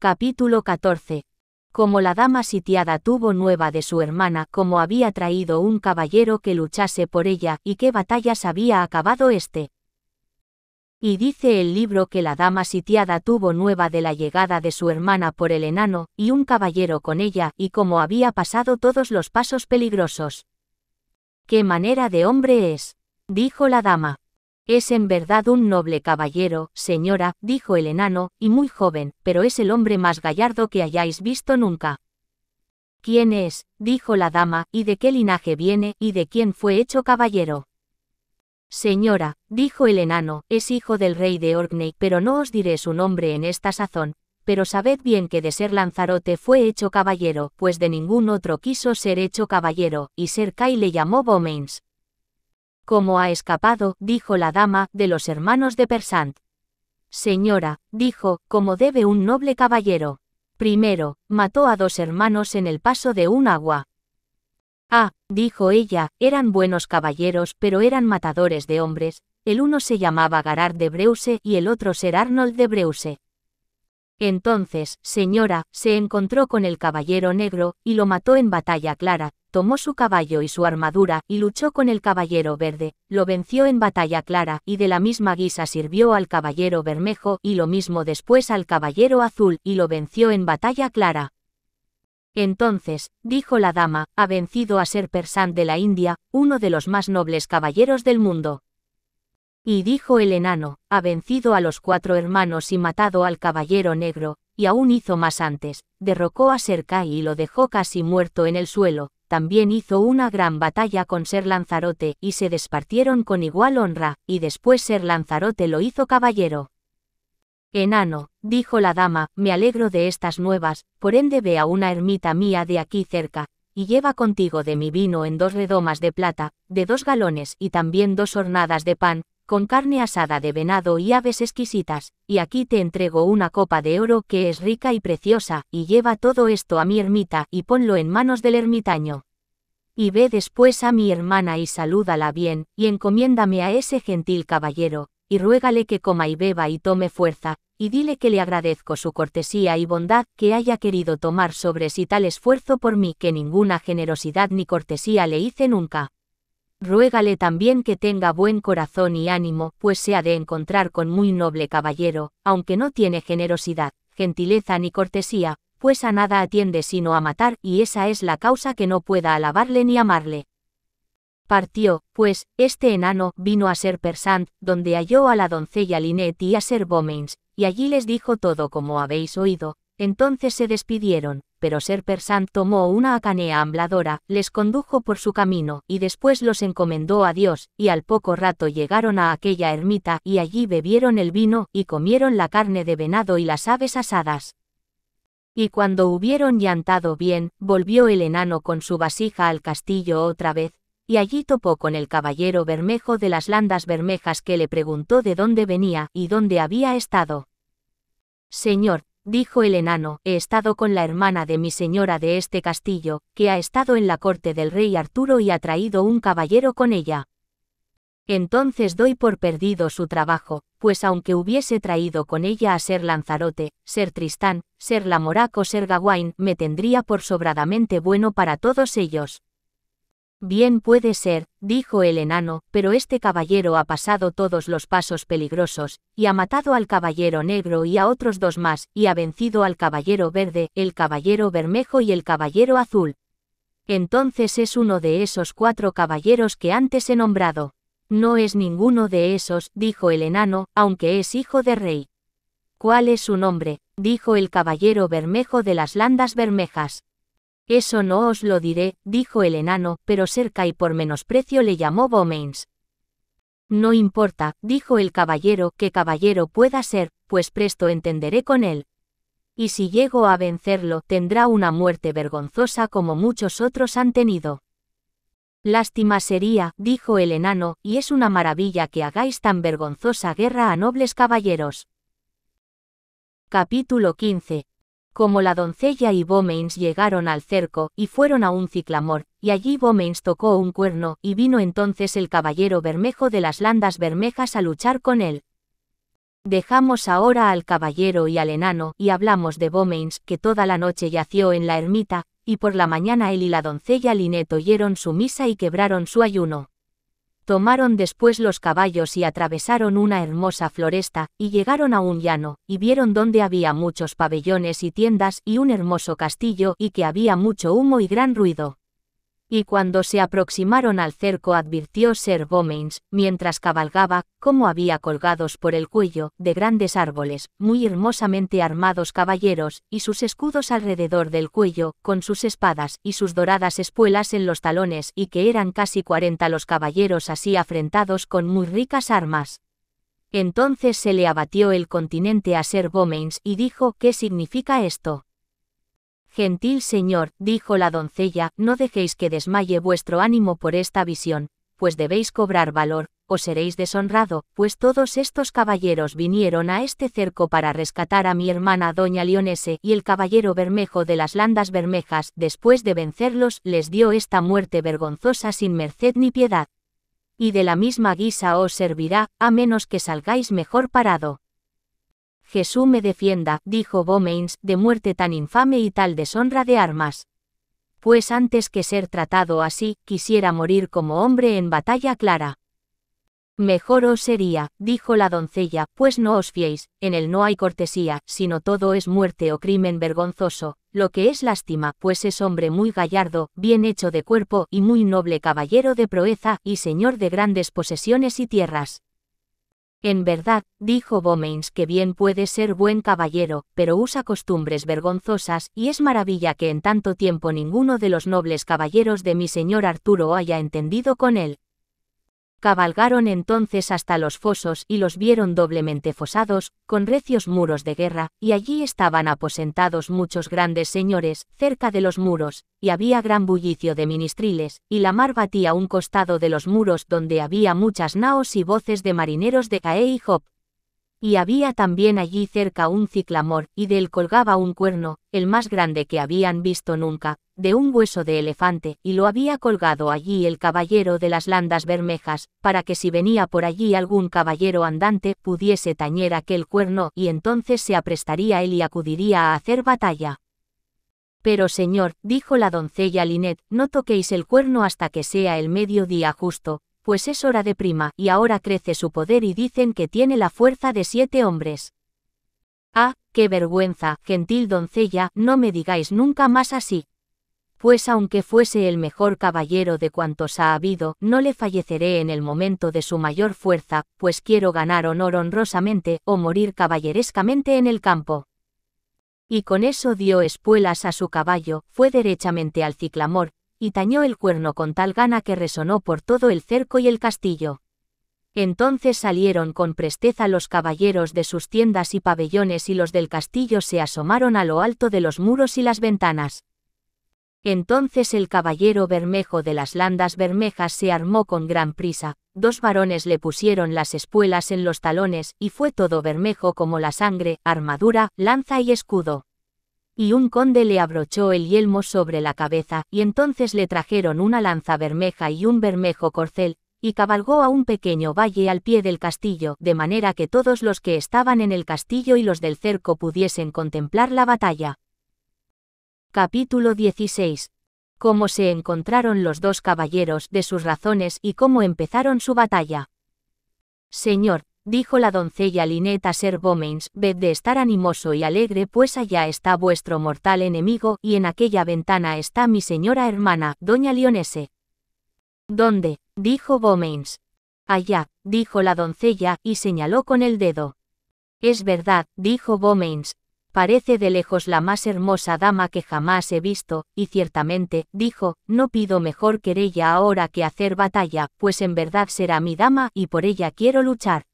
Capítulo 14. Como la dama sitiada tuvo nueva de su hermana, como había traído un caballero que luchase por ella, y qué batallas había acabado éste. Y dice el libro que la dama sitiada tuvo nueva de la llegada de su hermana por el enano, y un caballero con ella, y como había pasado todos los pasos peligrosos. ¿Qué manera de hombre es? dijo la dama. Es en verdad un noble caballero, señora, dijo el enano, y muy joven, pero es el hombre más gallardo que hayáis visto nunca. ¿Quién es? dijo la dama, y de qué linaje viene, y de quién fue hecho caballero. Señora, dijo el enano, es hijo del rey de Orkney, pero no os diré su nombre en esta sazón, pero sabed bien que de ser Lanzarote fue hecho caballero, pues de ningún otro quiso ser hecho caballero, y ser Kai le llamó Bomains. ¿Cómo ha escapado? dijo la dama, de los hermanos de Persant. Señora, dijo, como debe un noble caballero. Primero, mató a dos hermanos en el paso de un agua. Ah, dijo ella, eran buenos caballeros, pero eran matadores de hombres. El uno se llamaba Garard de Breuse y el otro Ser Arnold de Breuse. Entonces, señora, se encontró con el caballero negro, y lo mató en batalla clara, tomó su caballo y su armadura, y luchó con el caballero verde, lo venció en batalla clara, y de la misma guisa sirvió al caballero bermejo, y lo mismo después al caballero azul, y lo venció en batalla clara. Entonces, dijo la dama, ha vencido a Ser Persán de la India, uno de los más nobles caballeros del mundo. Y dijo el enano, ha vencido a los cuatro hermanos y matado al caballero negro, y aún hizo más antes, derrocó a Sercai y lo dejó casi muerto en el suelo, también hizo una gran batalla con Ser Lanzarote y se despartieron con igual honra, y después Ser Lanzarote lo hizo caballero. Enano, dijo la dama, me alegro de estas nuevas, por ende ve a una ermita mía de aquí cerca, y lleva contigo de mi vino en dos redomas de plata, de dos galones y también dos hornadas de pan, con carne asada de venado y aves exquisitas, y aquí te entrego una copa de oro que es rica y preciosa, y lleva todo esto a mi ermita y ponlo en manos del ermitaño. Y ve después a mi hermana y salúdala bien, y encomiéndame a ese gentil caballero, y ruégale que coma y beba y tome fuerza, y dile que le agradezco su cortesía y bondad que haya querido tomar sobre sí tal esfuerzo por mí que ninguna generosidad ni cortesía le hice nunca. Ruégale también que tenga buen corazón y ánimo, pues se ha de encontrar con muy noble caballero, aunque no tiene generosidad, gentileza ni cortesía, pues a nada atiende sino a matar, y esa es la causa que no pueda alabarle ni amarle. Partió, pues, este enano vino a ser Persant, donde halló a la doncella Linet y a ser Bomains, y allí les dijo todo como habéis oído, entonces se despidieron pero Serpersan tomó una acanea ambladora, les condujo por su camino, y después los encomendó a Dios, y al poco rato llegaron a aquella ermita, y allí bebieron el vino, y comieron la carne de venado y las aves asadas. Y cuando hubieron llantado bien, volvió el enano con su vasija al castillo otra vez, y allí topó con el caballero bermejo de las landas bermejas que le preguntó de dónde venía y dónde había estado. Señor, dijo el enano, he estado con la hermana de mi señora de este castillo, que ha estado en la corte del rey Arturo y ha traído un caballero con ella. Entonces doy por perdido su trabajo, pues aunque hubiese traído con ella a ser Lanzarote, ser Tristán, ser Lamorac o ser Gawain, me tendría por sobradamente bueno para todos ellos. Bien puede ser, dijo el enano, pero este caballero ha pasado todos los pasos peligrosos, y ha matado al caballero negro y a otros dos más, y ha vencido al caballero verde, el caballero bermejo y el caballero azul. Entonces es uno de esos cuatro caballeros que antes he nombrado. No es ninguno de esos, dijo el enano, aunque es hijo de rey. ¿Cuál es su nombre? dijo el caballero bermejo de las landas bermejas. Eso no os lo diré, dijo el enano, pero cerca y por menosprecio le llamó Beaumains. No importa, dijo el caballero, que caballero pueda ser, pues presto entenderé con él. Y si llego a vencerlo, tendrá una muerte vergonzosa como muchos otros han tenido. Lástima sería, dijo el enano, y es una maravilla que hagáis tan vergonzosa guerra a nobles caballeros. Capítulo 15 como la doncella y Bomains llegaron al cerco, y fueron a un ciclamor, y allí Bomains tocó un cuerno, y vino entonces el caballero bermejo de las landas bermejas a luchar con él. Dejamos ahora al caballero y al enano, y hablamos de Bomains, que toda la noche yació en la ermita, y por la mañana él y la doncella Linet oyeron su misa y quebraron su ayuno. Tomaron después los caballos y atravesaron una hermosa floresta, y llegaron a un llano, y vieron donde había muchos pabellones y tiendas y un hermoso castillo y que había mucho humo y gran ruido y cuando se aproximaron al cerco advirtió Sir Bomains, mientras cabalgaba, cómo había colgados por el cuello, de grandes árboles, muy hermosamente armados caballeros, y sus escudos alrededor del cuello, con sus espadas y sus doradas espuelas en los talones, y que eran casi cuarenta los caballeros así afrentados con muy ricas armas. Entonces se le abatió el continente a Sir Gomains y dijo, ¿qué significa esto? Gentil señor, dijo la doncella, no dejéis que desmaye vuestro ánimo por esta visión, pues debéis cobrar valor, o seréis deshonrado, pues todos estos caballeros vinieron a este cerco para rescatar a mi hermana doña Leonese y el caballero Bermejo de las Landas Bermejas, después de vencerlos, les dio esta muerte vergonzosa sin merced ni piedad. Y de la misma guisa os servirá, a menos que salgáis mejor parado. Jesús me defienda, dijo Bomeins, de muerte tan infame y tal deshonra de armas. Pues antes que ser tratado así, quisiera morir como hombre en batalla clara. Mejor os sería, dijo la doncella, pues no os fiéis, en él no hay cortesía, sino todo es muerte o crimen vergonzoso, lo que es lástima, pues es hombre muy gallardo, bien hecho de cuerpo y muy noble caballero de proeza y señor de grandes posesiones y tierras. En verdad, dijo Bomains que bien puede ser buen caballero, pero usa costumbres vergonzosas, y es maravilla que en tanto tiempo ninguno de los nobles caballeros de mi señor Arturo haya entendido con él. Cabalgaron entonces hasta los fosos y los vieron doblemente fosados, con recios muros de guerra, y allí estaban aposentados muchos grandes señores, cerca de los muros, y había gran bullicio de ministriles, y la mar batía un costado de los muros donde había muchas naos y voces de marineros de Cae y Job, y había también allí cerca un ciclamor, y de él colgaba un cuerno, el más grande que habían visto nunca, de un hueso de elefante, y lo había colgado allí el caballero de las landas bermejas, para que si venía por allí algún caballero andante pudiese tañer aquel cuerno, y entonces se aprestaría él y acudiría a hacer batalla. Pero señor, dijo la doncella Linet, no toquéis el cuerno hasta que sea el mediodía justo, pues es hora de prima, y ahora crece su poder y dicen que tiene la fuerza de siete hombres. Ah, qué vergüenza, gentil doncella, no me digáis nunca más así. Pues aunque fuese el mejor caballero de cuantos ha habido, no le falleceré en el momento de su mayor fuerza, pues quiero ganar honor honrosamente, o morir caballerescamente en el campo. Y con eso dio espuelas a su caballo, fue derechamente al ciclamor, y tañó el cuerno con tal gana que resonó por todo el cerco y el castillo. Entonces salieron con presteza los caballeros de sus tiendas y pabellones y los del castillo se asomaron a lo alto de los muros y las ventanas. Entonces el caballero bermejo de las landas bermejas se armó con gran prisa, dos varones le pusieron las espuelas en los talones y fue todo bermejo como la sangre, armadura, lanza y escudo y un conde le abrochó el yelmo sobre la cabeza, y entonces le trajeron una lanza bermeja y un bermejo corcel, y cabalgó a un pequeño valle al pie del castillo, de manera que todos los que estaban en el castillo y los del cerco pudiesen contemplar la batalla. Capítulo 16. Cómo se encontraron los dos caballeros, de sus razones y cómo empezaron su batalla. Señor, dijo la doncella Lineta a Sir ved de estar animoso y alegre, pues allá está vuestro mortal enemigo, y en aquella ventana está mi señora hermana, doña Leonese. ¿Dónde? dijo Bomains. Allá, dijo la doncella, y señaló con el dedo. Es verdad, dijo Bomains, Parece de lejos la más hermosa dama que jamás he visto, y ciertamente, dijo, no pido mejor querella ahora que hacer batalla, pues en verdad será mi dama y por ella quiero luchar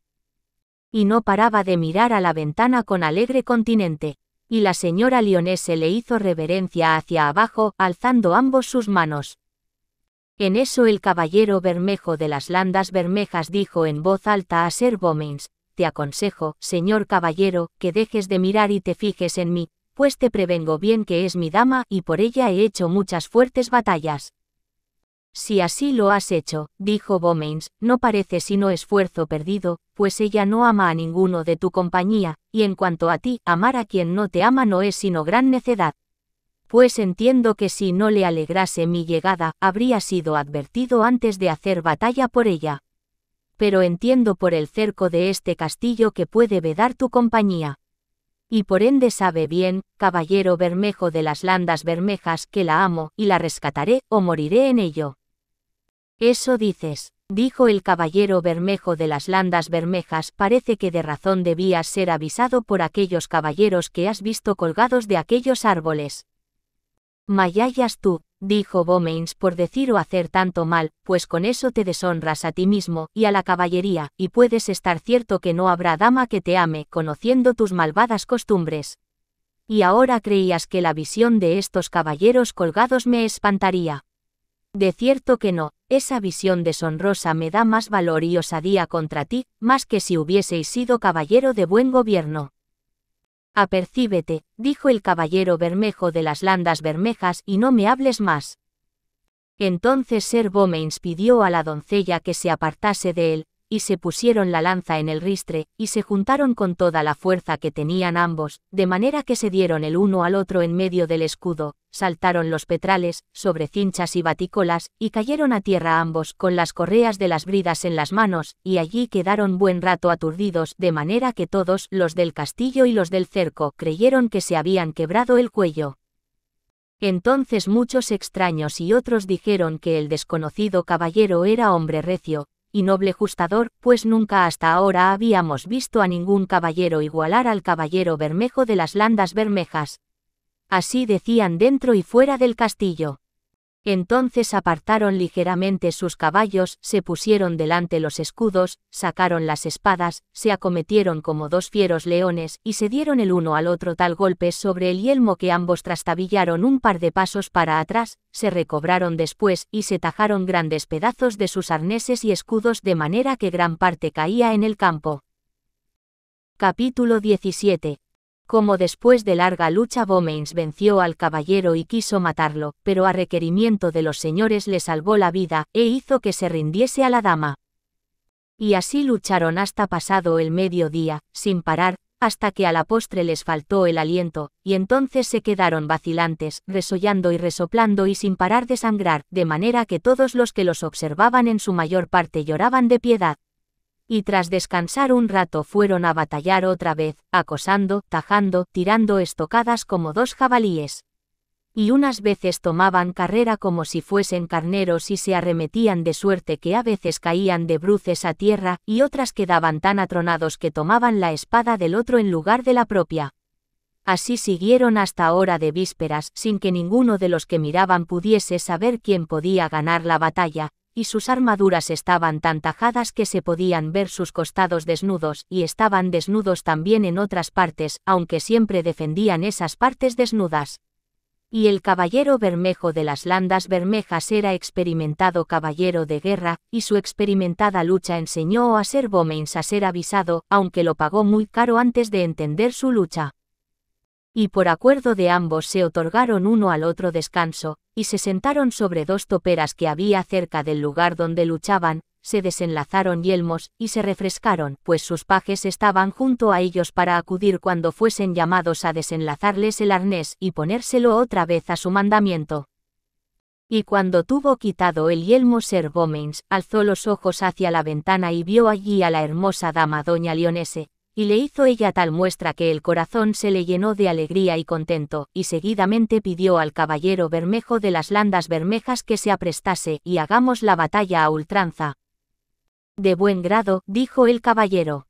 y no paraba de mirar a la ventana con alegre continente, y la señora lionese le hizo reverencia hacia abajo, alzando ambos sus manos. En eso el caballero bermejo de las landas bermejas dijo en voz alta a Sir Bomins, te aconsejo, señor caballero, que dejes de mirar y te fijes en mí, pues te prevengo bien que es mi dama y por ella he hecho muchas fuertes batallas. Si así lo has hecho, dijo Bomains, no parece sino esfuerzo perdido, pues ella no ama a ninguno de tu compañía, y en cuanto a ti, amar a quien no te ama no es sino gran necedad. Pues entiendo que si no le alegrase mi llegada, habría sido advertido antes de hacer batalla por ella. Pero entiendo por el cerco de este castillo que puede vedar tu compañía y por ende sabe bien, caballero bermejo de las landas bermejas, que la amo, y la rescataré, o moriré en ello. Eso dices, dijo el caballero bermejo de las landas bermejas, parece que de razón debías ser avisado por aquellos caballeros que has visto colgados de aquellos árboles. Mayallas tú, dijo Bomains por decir o hacer tanto mal, pues con eso te deshonras a ti mismo y a la caballería, y puedes estar cierto que no habrá dama que te ame, conociendo tus malvadas costumbres. Y ahora creías que la visión de estos caballeros colgados me espantaría. De cierto que no, esa visión deshonrosa me da más valor y osadía contra ti, más que si hubieseis sido caballero de buen gobierno. Apercíbete, dijo el caballero bermejo de las landas bermejas, y no me hables más. Entonces Servo me inspidió a la doncella que se apartase de él, y se pusieron la lanza en el ristre, y se juntaron con toda la fuerza que tenían ambos, de manera que se dieron el uno al otro en medio del escudo, saltaron los petrales, sobre cinchas y baticolas, y cayeron a tierra ambos con las correas de las bridas en las manos, y allí quedaron buen rato aturdidos, de manera que todos, los del castillo y los del cerco, creyeron que se habían quebrado el cuello. Entonces muchos extraños y otros dijeron que el desconocido caballero era hombre recio, y noble justador, pues nunca hasta ahora habíamos visto a ningún caballero igualar al caballero bermejo de las landas bermejas. Así decían dentro y fuera del castillo. Entonces apartaron ligeramente sus caballos, se pusieron delante los escudos, sacaron las espadas, se acometieron como dos fieros leones, y se dieron el uno al otro tal golpe sobre el yelmo que ambos trastabillaron un par de pasos para atrás, se recobraron después y se tajaron grandes pedazos de sus arneses y escudos de manera que gran parte caía en el campo. Capítulo 17. Como después de larga lucha Bomeins venció al caballero y quiso matarlo, pero a requerimiento de los señores le salvó la vida, e hizo que se rindiese a la dama. Y así lucharon hasta pasado el mediodía, sin parar, hasta que a la postre les faltó el aliento, y entonces se quedaron vacilantes, resollando y resoplando y sin parar de sangrar, de manera que todos los que los observaban en su mayor parte lloraban de piedad y tras descansar un rato fueron a batallar otra vez, acosando, tajando, tirando estocadas como dos jabalíes. Y unas veces tomaban carrera como si fuesen carneros y se arremetían de suerte que a veces caían de bruces a tierra, y otras quedaban tan atronados que tomaban la espada del otro en lugar de la propia. Así siguieron hasta hora de vísperas, sin que ninguno de los que miraban pudiese saber quién podía ganar la batalla, y sus armaduras estaban tan tajadas que se podían ver sus costados desnudos y estaban desnudos también en otras partes, aunque siempre defendían esas partes desnudas. Y el caballero bermejo de las landas bermejas era experimentado caballero de guerra, y su experimentada lucha enseñó a Ser Bomens a ser avisado, aunque lo pagó muy caro antes de entender su lucha y por acuerdo de ambos se otorgaron uno al otro descanso, y se sentaron sobre dos toperas que había cerca del lugar donde luchaban, se desenlazaron yelmos, y se refrescaron, pues sus pajes estaban junto a ellos para acudir cuando fuesen llamados a desenlazarles el arnés y ponérselo otra vez a su mandamiento. Y cuando tuvo quitado el yelmo Sir Gómez alzó los ojos hacia la ventana y vio allí a la hermosa dama doña Lionese y le hizo ella tal muestra que el corazón se le llenó de alegría y contento, y seguidamente pidió al caballero Bermejo de las Landas Bermejas que se aprestase, y hagamos la batalla a ultranza. De buen grado, dijo el caballero.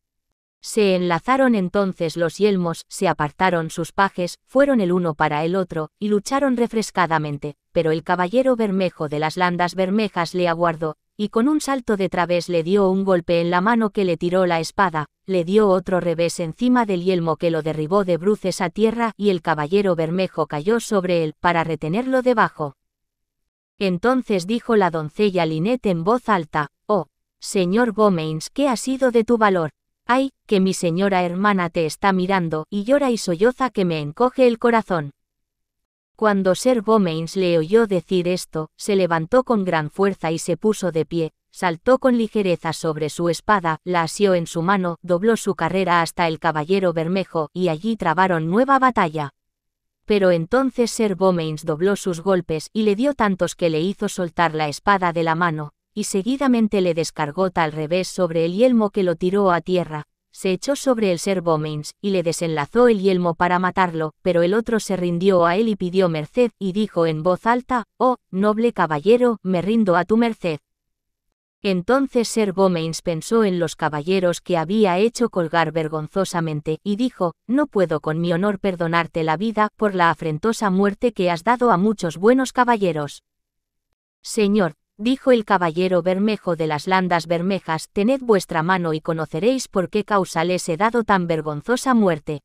Se enlazaron entonces los yelmos, se apartaron sus pajes, fueron el uno para el otro, y lucharon refrescadamente, pero el caballero Bermejo de las Landas Bermejas le aguardó, y con un salto de través le dio un golpe en la mano que le tiró la espada, le dio otro revés encima del yelmo que lo derribó de bruces a tierra y el caballero bermejo cayó sobre él para retenerlo debajo. Entonces dijo la doncella Linette en voz alta, Oh, señor Gomains, ¿qué ha sido de tu valor? Ay, que mi señora hermana te está mirando y llora y solloza que me encoge el corazón. Cuando Ser Bomains le oyó decir esto, se levantó con gran fuerza y se puso de pie, saltó con ligereza sobre su espada, la asió en su mano, dobló su carrera hasta el caballero bermejo, y allí trabaron nueva batalla. Pero entonces Ser Bomains dobló sus golpes y le dio tantos que le hizo soltar la espada de la mano, y seguidamente le descargó tal revés sobre el yelmo que lo tiró a tierra, se echó sobre el ser Bomins, y le desenlazó el yelmo para matarlo, pero el otro se rindió a él y pidió merced, y dijo en voz alta, Oh, noble caballero, me rindo a tu merced. Entonces Ser Gomains pensó en los caballeros que había hecho colgar vergonzosamente, y dijo, No puedo con mi honor perdonarte la vida por la afrentosa muerte que has dado a muchos buenos caballeros. Señor, dijo el caballero bermejo de las landas bermejas, tened vuestra mano y conoceréis por qué causa les he dado tan vergonzosa muerte.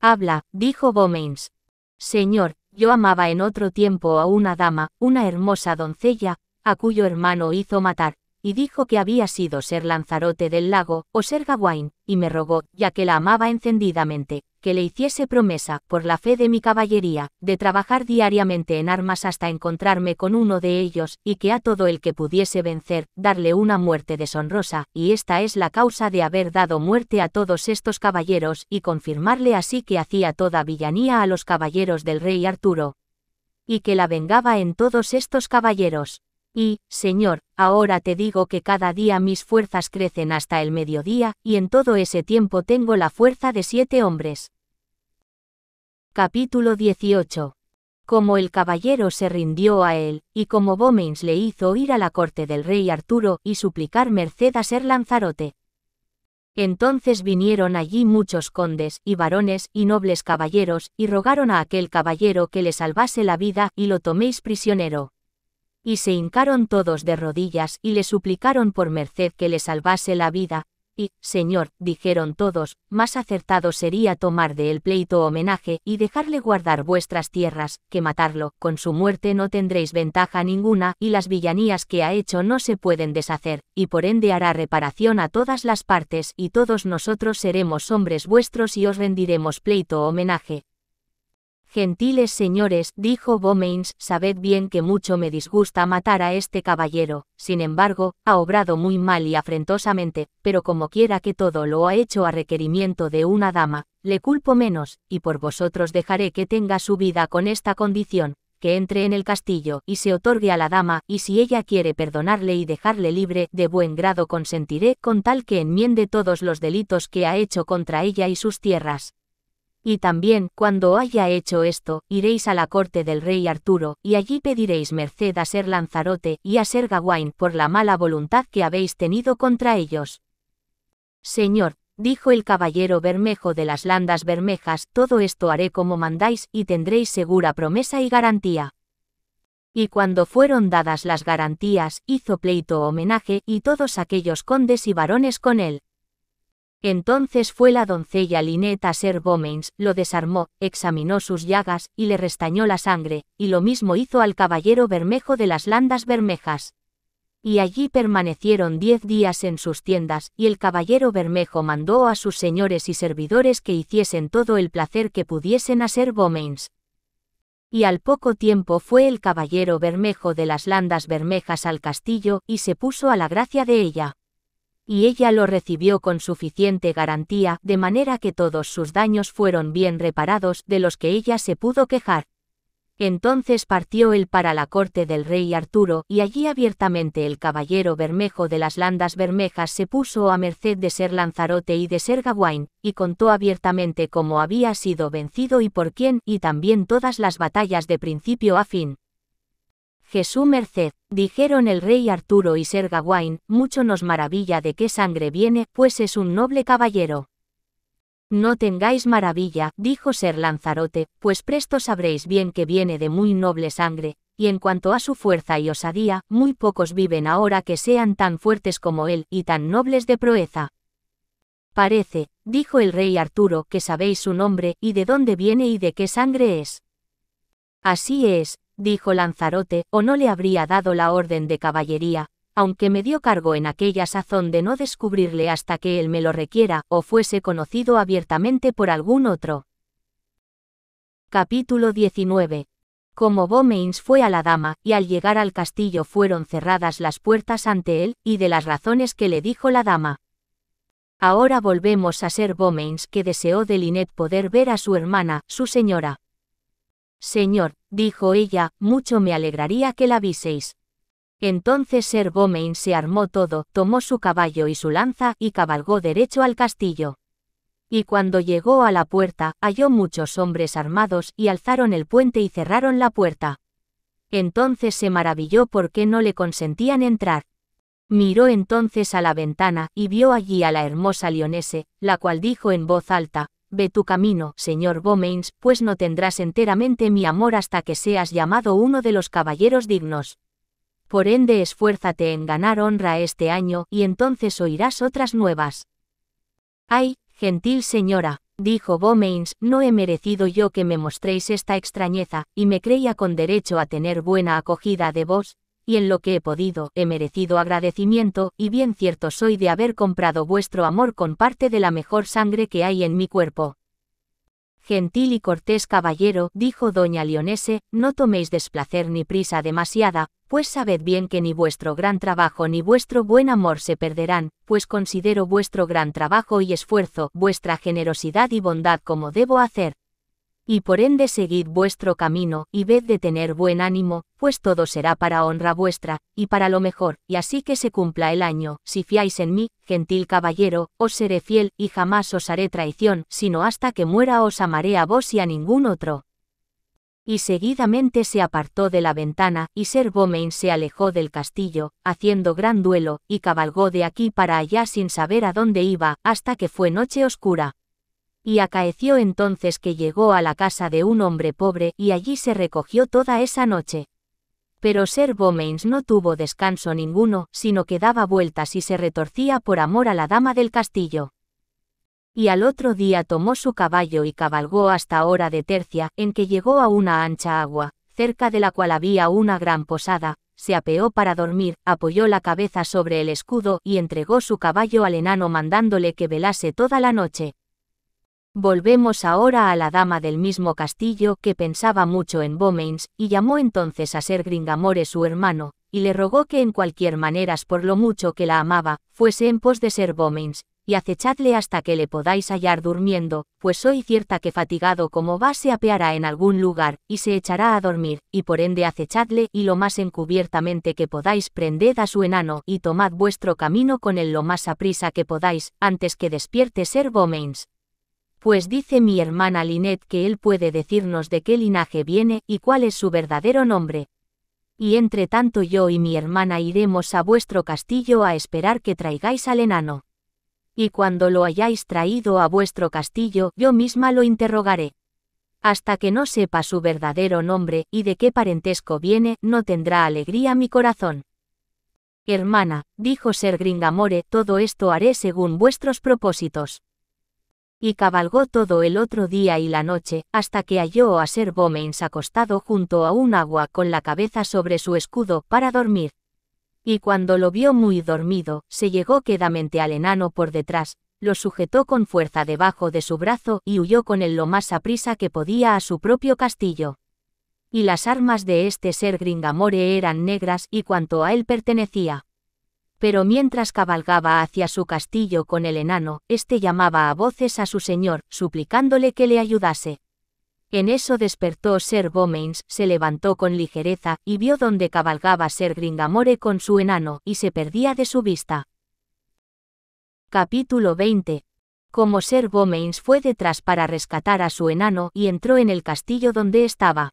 Habla, dijo Beaumains. Señor, yo amaba en otro tiempo a una dama, una hermosa doncella, a cuyo hermano hizo matar, y dijo que había sido ser Lanzarote del lago, o ser Gawain, y me rogó, ya que la amaba encendidamente, que le hiciese promesa, por la fe de mi caballería, de trabajar diariamente en armas hasta encontrarme con uno de ellos, y que a todo el que pudiese vencer, darle una muerte deshonrosa, y esta es la causa de haber dado muerte a todos estos caballeros, y confirmarle así que hacía toda villanía a los caballeros del rey Arturo, y que la vengaba en todos estos caballeros. Y, Señor, ahora te digo que cada día mis fuerzas crecen hasta el mediodía, y en todo ese tiempo tengo la fuerza de siete hombres. Capítulo 18. Como el caballero se rindió a él, y como Bomens le hizo ir a la corte del rey Arturo y suplicar merced a ser Lanzarote. Entonces vinieron allí muchos condes, y varones, y nobles caballeros, y rogaron a aquel caballero que le salvase la vida, y lo toméis prisionero y se hincaron todos de rodillas y le suplicaron por merced que le salvase la vida, y, Señor, dijeron todos, más acertado sería tomar de él pleito homenaje y dejarle guardar vuestras tierras, que matarlo, con su muerte no tendréis ventaja ninguna, y las villanías que ha hecho no se pueden deshacer, y por ende hará reparación a todas las partes, y todos nosotros seremos hombres vuestros y os rendiremos pleito homenaje, Gentiles señores, dijo Beaumains, sabed bien que mucho me disgusta matar a este caballero, sin embargo, ha obrado muy mal y afrentosamente, pero como quiera que todo lo ha hecho a requerimiento de una dama, le culpo menos, y por vosotros dejaré que tenga su vida con esta condición, que entre en el castillo y se otorgue a la dama, y si ella quiere perdonarle y dejarle libre, de buen grado consentiré, con tal que enmiende todos los delitos que ha hecho contra ella y sus tierras. Y también, cuando haya hecho esto, iréis a la corte del rey Arturo, y allí pediréis merced a ser Lanzarote y a ser Gawain por la mala voluntad que habéis tenido contra ellos. Señor, dijo el caballero bermejo de las landas bermejas, todo esto haré como mandáis, y tendréis segura promesa y garantía. Y cuando fueron dadas las garantías, hizo pleito homenaje, y todos aquellos condes y varones con él. Entonces fue la doncella Linet a ser lo desarmó, examinó sus llagas, y le restañó la sangre, y lo mismo hizo al caballero bermejo de las landas bermejas. Y allí permanecieron diez días en sus tiendas, y el caballero bermejo mandó a sus señores y servidores que hiciesen todo el placer que pudiesen a ser y al poco tiempo fue el caballero bermejo de las landas bermejas al castillo y se puso a la gracia de ella y ella lo recibió con suficiente garantía, de manera que todos sus daños fueron bien reparados, de los que ella se pudo quejar. Entonces partió él para la corte del rey Arturo, y allí abiertamente el caballero Bermejo de las Landas Bermejas se puso a merced de ser Lanzarote y de ser Gawain, y contó abiertamente cómo había sido vencido y por quién, y también todas las batallas de principio a fin. Jesús merced, dijeron el rey Arturo y Ser Gawain, mucho nos maravilla de qué sangre viene, pues es un noble caballero. No tengáis maravilla, dijo Ser Lanzarote, pues presto sabréis bien que viene de muy noble sangre, y en cuanto a su fuerza y osadía, muy pocos viven ahora que sean tan fuertes como él y tan nobles de proeza. Parece, dijo el rey Arturo, que sabéis su nombre y de dónde viene y de qué sangre es. Así es, dijo Lanzarote, o no le habría dado la orden de caballería, aunque me dio cargo en aquella sazón de no descubrirle hasta que él me lo requiera o fuese conocido abiertamente por algún otro. Capítulo 19. Como Bomeins fue a la dama, y al llegar al castillo fueron cerradas las puertas ante él, y de las razones que le dijo la dama. Ahora volvemos a ser bomains que deseó de Linet poder ver a su hermana, su señora. Señor, dijo ella, mucho me alegraría que la viséis». Entonces Gómez se armó todo, tomó su caballo y su lanza y cabalgó derecho al castillo. Y cuando llegó a la puerta, halló muchos hombres armados y alzaron el puente y cerraron la puerta. Entonces se maravilló por qué no le consentían entrar. Miró entonces a la ventana y vio allí a la hermosa lionese, la cual dijo en voz alta, Ve tu camino, señor Bomeins, pues no tendrás enteramente mi amor hasta que seas llamado uno de los caballeros dignos. Por ende, esfuérzate en ganar honra este año, y entonces oirás otras nuevas. Ay, gentil señora, dijo Bomeins—, no he merecido yo que me mostréis esta extrañeza, y me creía con derecho a tener buena acogida de vos, y en lo que he podido, he merecido agradecimiento, y bien cierto soy de haber comprado vuestro amor con parte de la mejor sangre que hay en mi cuerpo. Gentil y cortés caballero, dijo doña Leonese, no toméis desplacer ni prisa demasiada, pues sabed bien que ni vuestro gran trabajo ni vuestro buen amor se perderán, pues considero vuestro gran trabajo y esfuerzo, vuestra generosidad y bondad como debo hacer, y por ende seguid vuestro camino, y ved de tener buen ánimo, pues todo será para honra vuestra, y para lo mejor, y así que se cumpla el año, si fiáis en mí, gentil caballero, os seré fiel, y jamás os haré traición, sino hasta que muera os amaré a vos y a ningún otro. Y seguidamente se apartó de la ventana, y Ser se alejó del castillo, haciendo gran duelo, y cabalgó de aquí para allá sin saber a dónde iba, hasta que fue noche oscura. Y acaeció entonces que llegó a la casa de un hombre pobre y allí se recogió toda esa noche. Pero ser Bomains no tuvo descanso ninguno, sino que daba vueltas y se retorcía por amor a la dama del castillo. Y al otro día tomó su caballo y cabalgó hasta hora de tercia, en que llegó a una ancha agua, cerca de la cual había una gran posada, se apeó para dormir, apoyó la cabeza sobre el escudo y entregó su caballo al enano mandándole que velase toda la noche. Volvemos ahora a la dama del mismo castillo que pensaba mucho en Bomains, y llamó entonces a ser Gringamore su hermano, y le rogó que en cualquier maneras por lo mucho que la amaba, fuese en pos de ser Bomains, y acechadle hasta que le podáis hallar durmiendo, pues soy cierta que fatigado como va se apeará en algún lugar, y se echará a dormir, y por ende acechadle y lo más encubiertamente que podáis prended a su enano y tomad vuestro camino con él lo más aprisa que podáis, antes que despierte ser Bomains pues dice mi hermana Linet que él puede decirnos de qué linaje viene y cuál es su verdadero nombre. Y entre tanto yo y mi hermana iremos a vuestro castillo a esperar que traigáis al enano. Y cuando lo hayáis traído a vuestro castillo, yo misma lo interrogaré. Hasta que no sepa su verdadero nombre y de qué parentesco viene, no tendrá alegría mi corazón. Hermana, dijo Ser Gringamore, todo esto haré según vuestros propósitos y cabalgó todo el otro día y la noche, hasta que halló a ser Gómez acostado junto a un agua con la cabeza sobre su escudo para dormir. Y cuando lo vio muy dormido, se llegó quedamente al enano por detrás, lo sujetó con fuerza debajo de su brazo y huyó con él lo más aprisa que podía a su propio castillo. Y las armas de este ser Gringamore eran negras y cuanto a él pertenecía. Pero mientras cabalgaba hacia su castillo con el enano, éste llamaba a voces a su señor, suplicándole que le ayudase. En eso despertó Ser Gomains, se levantó con ligereza, y vio donde cabalgaba Ser Gringamore con su enano, y se perdía de su vista. Capítulo 20. Como Ser Gomains fue detrás para rescatar a su enano, y entró en el castillo donde estaba.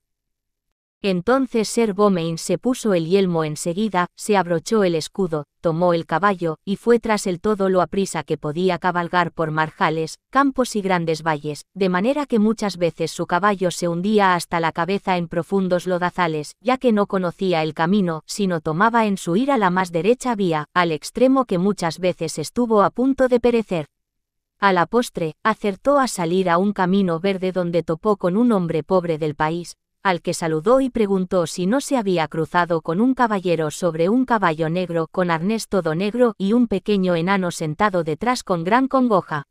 Entonces Ser Bomein se puso el yelmo enseguida, se abrochó el escudo, tomó el caballo, y fue tras el todo lo aprisa que podía cabalgar por marjales, campos y grandes valles, de manera que muchas veces su caballo se hundía hasta la cabeza en profundos lodazales, ya que no conocía el camino, sino tomaba en su ira la más derecha vía, al extremo que muchas veces estuvo a punto de perecer. A la postre, acertó a salir a un camino verde donde topó con un hombre pobre del país, al que saludó y preguntó si no se había cruzado con un caballero sobre un caballo negro con arnés todo negro y un pequeño enano sentado detrás con gran congoja.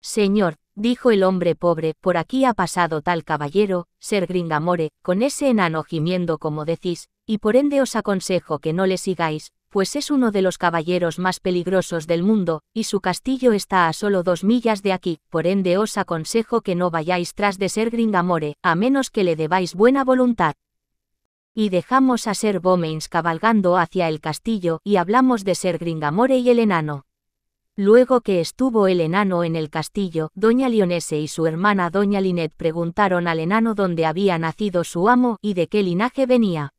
Señor, dijo el hombre pobre, por aquí ha pasado tal caballero, ser gringamore, con ese enano gimiendo como decís, y por ende os aconsejo que no le sigáis, pues es uno de los caballeros más peligrosos del mundo, y su castillo está a solo dos millas de aquí, por ende os aconsejo que no vayáis tras de ser Gringamore, a menos que le debáis buena voluntad. Y dejamos a Ser Bomeins cabalgando hacia el castillo, y hablamos de Ser Gringamore y el enano. Luego que estuvo el enano en el castillo, doña Lionese y su hermana doña Linet preguntaron al enano dónde había nacido su amo y de qué linaje venía.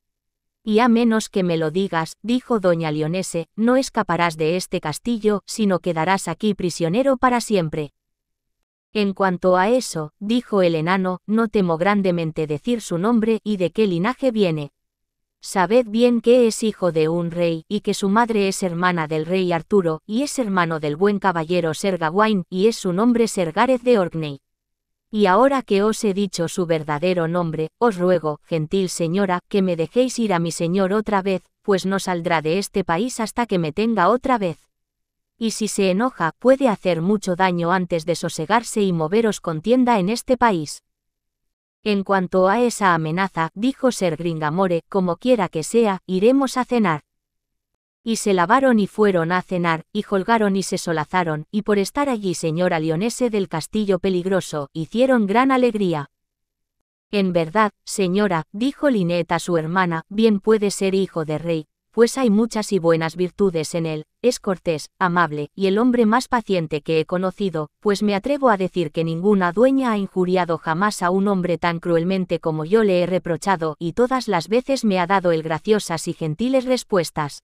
Y a menos que me lo digas, dijo doña Leonese, no escaparás de este castillo, sino quedarás aquí prisionero para siempre. En cuanto a eso, dijo el enano, no temo grandemente decir su nombre y de qué linaje viene. Sabed bien que es hijo de un rey, y que su madre es hermana del rey Arturo, y es hermano del buen caballero Sergawain, y es su nombre Sergárez de Orkney. Y ahora que os he dicho su verdadero nombre, os ruego, gentil señora, que me dejéis ir a mi señor otra vez, pues no saldrá de este país hasta que me tenga otra vez. Y si se enoja, puede hacer mucho daño antes de sosegarse y moveros contienda en este país. En cuanto a esa amenaza, dijo Ser Gringamore, como quiera que sea, iremos a cenar. Y se lavaron y fueron a cenar, y holgaron y se solazaron, y por estar allí señora Leonese del castillo peligroso, hicieron gran alegría. En verdad, señora, dijo Lineta a su hermana, bien puede ser hijo de rey, pues hay muchas y buenas virtudes en él, es cortés, amable, y el hombre más paciente que he conocido, pues me atrevo a decir que ninguna dueña ha injuriado jamás a un hombre tan cruelmente como yo le he reprochado, y todas las veces me ha dado el graciosas y gentiles respuestas.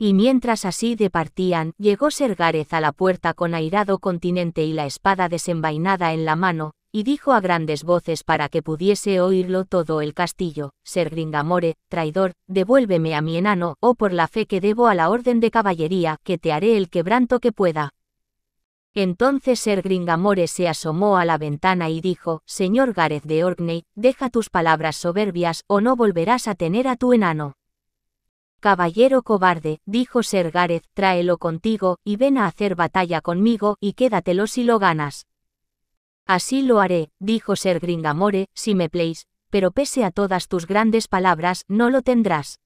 Y mientras así departían, llegó Ser Gárez a la puerta con airado continente y la espada desenvainada en la mano, y dijo a grandes voces para que pudiese oírlo todo el castillo, Ser Gringamore, traidor, devuélveme a mi enano, o oh, por la fe que debo a la orden de caballería, que te haré el quebranto que pueda. Entonces Ser Gringamore se asomó a la ventana y dijo, Señor Gareth de Orkney, deja tus palabras soberbias o no volverás a tener a tu enano. Caballero cobarde, dijo Ser Gareth, tráelo contigo, y ven a hacer batalla conmigo, y quédatelo si lo ganas. Así lo haré, dijo Ser Gringamore, si me pleis, pero pese a todas tus grandes palabras, no lo tendrás.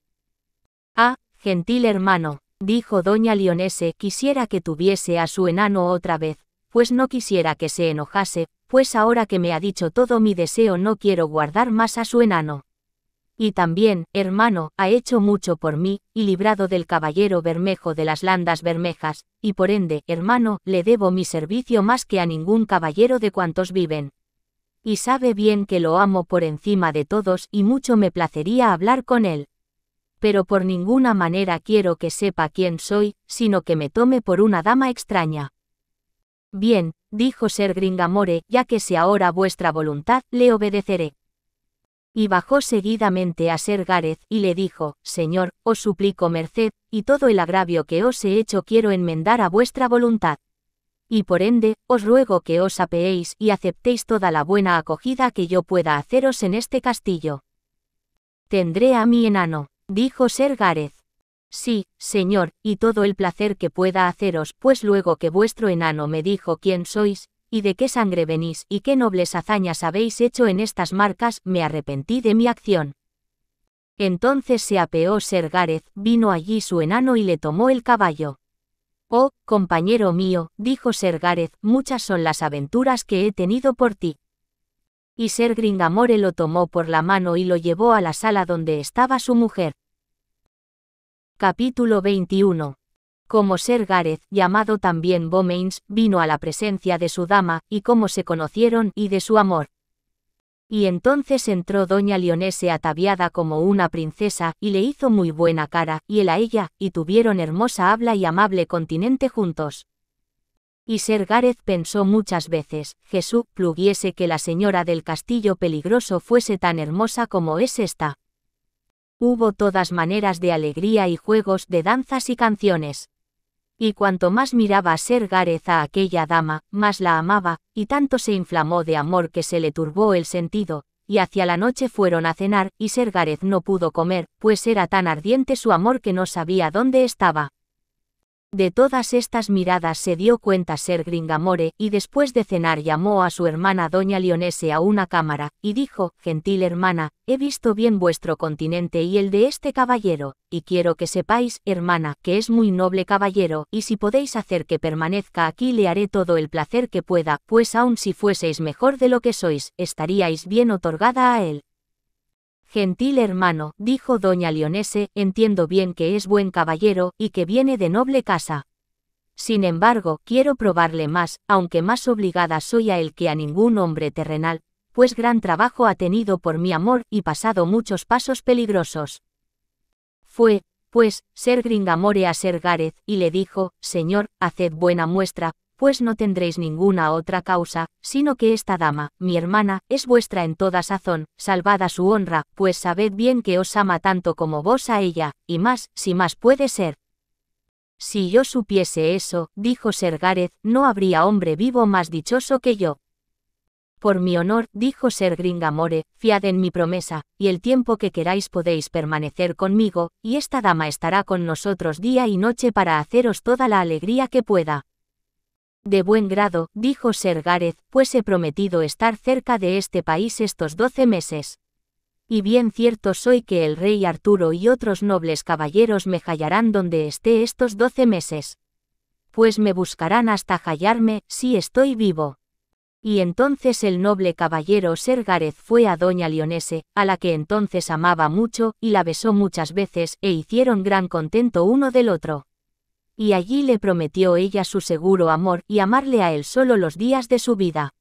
Ah, gentil hermano, dijo doña Lionese, quisiera que tuviese a su enano otra vez, pues no quisiera que se enojase, pues ahora que me ha dicho todo mi deseo no quiero guardar más a su enano. Y también, hermano, ha hecho mucho por mí, y librado del caballero Bermejo de las landas bermejas, y por ende, hermano, le debo mi servicio más que a ningún caballero de cuantos viven. Y sabe bien que lo amo por encima de todos y mucho me placería hablar con él. Pero por ninguna manera quiero que sepa quién soy, sino que me tome por una dama extraña. Bien, dijo Ser Gringamore, ya que si ahora vuestra voluntad, le obedeceré. Y bajó seguidamente a ser Gárez y le dijo, Señor, os suplico merced, y todo el agravio que os he hecho quiero enmendar a vuestra voluntad. Y por ende, os ruego que os apeéis y aceptéis toda la buena acogida que yo pueda haceros en este castillo. Tendré a mi enano, dijo Ser Gárez. Sí, señor, y todo el placer que pueda haceros, pues luego que vuestro enano me dijo quién sois, y de qué sangre venís y qué nobles hazañas habéis hecho en estas marcas, me arrepentí de mi acción. Entonces se apeó Ser vino allí su enano y le tomó el caballo. Oh, compañero mío, dijo Ser muchas son las aventuras que he tenido por ti. Y Ser Gringamore lo tomó por la mano y lo llevó a la sala donde estaba su mujer. Capítulo 21 como Ser Gareth, llamado también Bomains, vino a la presencia de su dama, y cómo se conocieron y de su amor. Y entonces entró doña Leonese ataviada como una princesa, y le hizo muy buena cara, y él a ella, y tuvieron hermosa habla y amable continente juntos. Y Ser Gareth pensó muchas veces, Jesús pluguiese que la señora del castillo peligroso fuese tan hermosa como es esta. Hubo todas maneras de alegría y juegos de danzas y canciones. Y cuanto más miraba Ser Gareth a aquella dama, más la amaba, y tanto se inflamó de amor que se le turbó el sentido, y hacia la noche fueron a cenar, y Ser no pudo comer, pues era tan ardiente su amor que no sabía dónde estaba. De todas estas miradas se dio cuenta Ser Gringamore, y después de cenar llamó a su hermana Doña Leonese a una cámara, y dijo, Gentil hermana, he visto bien vuestro continente y el de este caballero, y quiero que sepáis, hermana, que es muy noble caballero, y si podéis hacer que permanezca aquí le haré todo el placer que pueda, pues aun si fueseis mejor de lo que sois, estaríais bien otorgada a él. Gentil hermano, dijo doña Leonese, entiendo bien que es buen caballero y que viene de noble casa. Sin embargo, quiero probarle más, aunque más obligada soy a él que a ningún hombre terrenal, pues gran trabajo ha tenido por mi amor y pasado muchos pasos peligrosos. Fue, pues, ser Gringamore a ser Gareth, y le dijo, Señor, haced buena muestra, pues no tendréis ninguna otra causa, sino que esta dama, mi hermana, es vuestra en toda sazón, salvada su honra, pues sabed bien que os ama tanto como vos a ella, y más, si más puede ser. Si yo supiese eso, dijo Ser Gareth, no habría hombre vivo más dichoso que yo. Por mi honor, dijo Ser Gringamore, fiad en mi promesa, y el tiempo que queráis podéis permanecer conmigo, y esta dama estará con nosotros día y noche para haceros toda la alegría que pueda. De buen grado, dijo Ser Gareth, pues he prometido estar cerca de este país estos doce meses. Y bien cierto soy que el rey Arturo y otros nobles caballeros me hallarán donde esté estos doce meses. Pues me buscarán hasta hallarme, si estoy vivo. Y entonces el noble caballero Ser fue a doña Lionese, a la que entonces amaba mucho, y la besó muchas veces, e hicieron gran contento uno del otro y allí le prometió ella su seguro amor y amarle a él solo los días de su vida.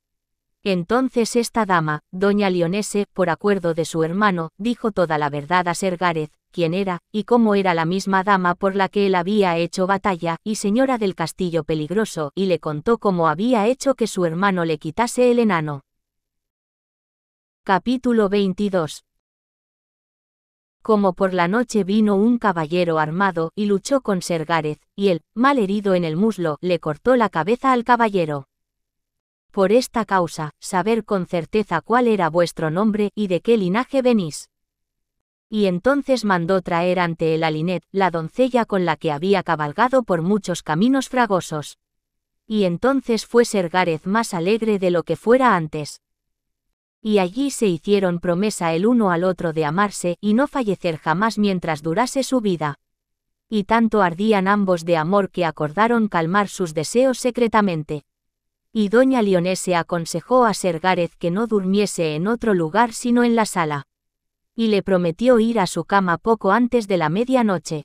Entonces esta dama, doña Leonese, por acuerdo de su hermano, dijo toda la verdad a Ser Gárez, quién era, y cómo era la misma dama por la que él había hecho batalla, y señora del castillo peligroso, y le contó cómo había hecho que su hermano le quitase el enano. Capítulo 22 como por la noche vino un caballero armado y luchó con Sergárez, y él, mal herido en el muslo, le cortó la cabeza al caballero. Por esta causa, saber con certeza cuál era vuestro nombre y de qué linaje venís. Y entonces mandó traer ante el Alinet la doncella con la que había cabalgado por muchos caminos fragosos. Y entonces fue Sergárez más alegre de lo que fuera antes y allí se hicieron promesa el uno al otro de amarse y no fallecer jamás mientras durase su vida. Y tanto ardían ambos de amor que acordaron calmar sus deseos secretamente. Y doña Leonese aconsejó a Ser que no durmiese en otro lugar sino en la sala. Y le prometió ir a su cama poco antes de la medianoche.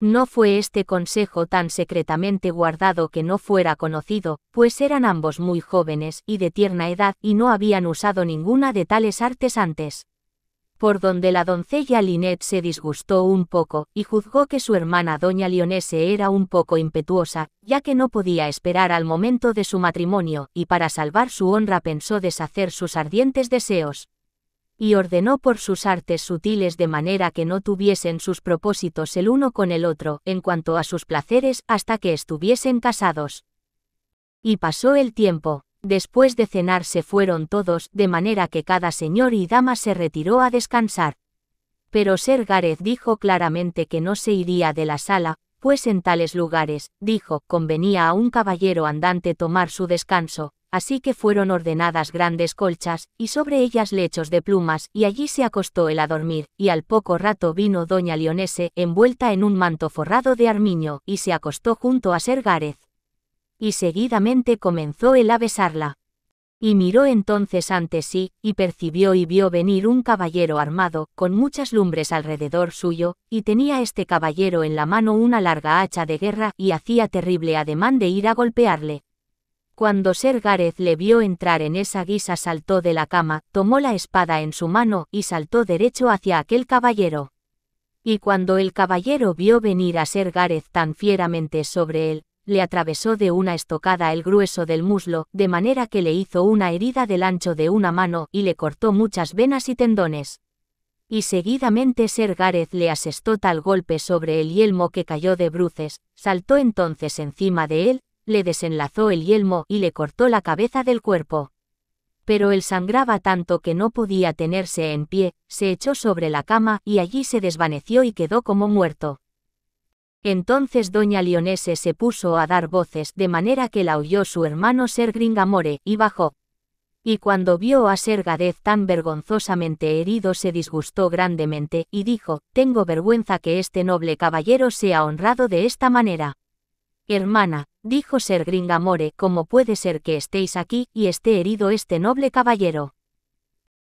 No fue este consejo tan secretamente guardado que no fuera conocido, pues eran ambos muy jóvenes y de tierna edad y no habían usado ninguna de tales artes antes. Por donde la doncella Linet se disgustó un poco y juzgó que su hermana doña Leonese era un poco impetuosa, ya que no podía esperar al momento de su matrimonio, y para salvar su honra pensó deshacer sus ardientes deseos y ordenó por sus artes sutiles de manera que no tuviesen sus propósitos el uno con el otro en cuanto a sus placeres hasta que estuviesen casados. Y pasó el tiempo, después de cenar se fueron todos, de manera que cada señor y dama se retiró a descansar. Pero Ser dijo claramente que no se iría de la sala, pues en tales lugares, dijo, convenía a un caballero andante tomar su descanso, así que fueron ordenadas grandes colchas, y sobre ellas lechos de plumas, y allí se acostó él a dormir, y al poco rato vino doña Leonese, envuelta en un manto forrado de armiño, y se acostó junto a Ser Y seguidamente comenzó él a besarla. Y miró entonces ante sí, y percibió y vio venir un caballero armado, con muchas lumbres alrededor suyo, y tenía este caballero en la mano una larga hacha de guerra, y hacía terrible ademán de ir a golpearle. Cuando Ser Gareth le vio entrar en esa guisa saltó de la cama, tomó la espada en su mano y saltó derecho hacia aquel caballero. Y cuando el caballero vio venir a Ser Gareth tan fieramente sobre él, le atravesó de una estocada el grueso del muslo, de manera que le hizo una herida del ancho de una mano y le cortó muchas venas y tendones. Y seguidamente Ser Gareth le asestó tal golpe sobre el yelmo que cayó de bruces, saltó entonces encima de él, le desenlazó el yelmo y le cortó la cabeza del cuerpo. Pero él sangraba tanto que no podía tenerse en pie, se echó sobre la cama y allí se desvaneció y quedó como muerto. Entonces doña Leonese se puso a dar voces de manera que la oyó su hermano ser Gringamore, y bajó. Y cuando vio a ser Gadez tan vergonzosamente herido se disgustó grandemente y dijo, tengo vergüenza que este noble caballero sea honrado de esta manera. Hermana, dijo Ser Gringamore, ¿cómo puede ser que estéis aquí y esté herido este noble caballero?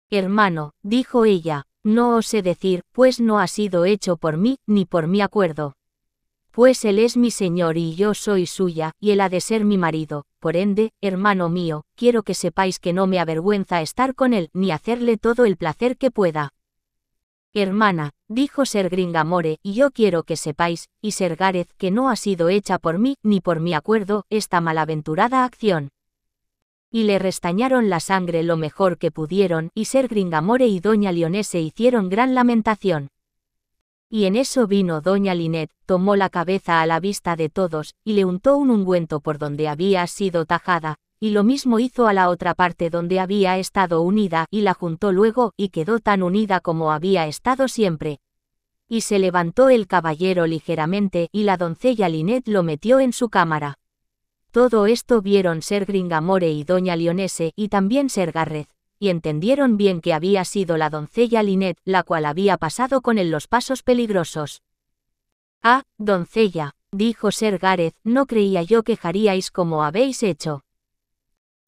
Hermano, dijo ella, no os sé decir, pues no ha sido hecho por mí, ni por mi acuerdo. Pues él es mi señor y yo soy suya, y él ha de ser mi marido, por ende, hermano mío, quiero que sepáis que no me avergüenza estar con él, ni hacerle todo el placer que pueda. Hermana, dijo Ser Gringamore, y yo quiero que sepáis, y Ser Gareth, que no ha sido hecha por mí, ni por mi acuerdo, esta malaventurada acción. Y le restañaron la sangre lo mejor que pudieron, y Ser Gringamore y Doña Leonese hicieron gran lamentación. Y en eso vino Doña Linet, tomó la cabeza a la vista de todos, y le untó un ungüento por donde había sido tajada, y lo mismo hizo a la otra parte donde había estado unida, y la juntó luego, y quedó tan unida como había estado siempre. Y se levantó el caballero ligeramente, y la doncella Linet lo metió en su cámara. Todo esto vieron ser Gringamore y doña Lionese, y también ser Garrez, y entendieron bien que había sido la doncella Linet la cual había pasado con él los pasos peligrosos. Ah, doncella, dijo ser Gareth, no creía yo quejaríais como habéis hecho.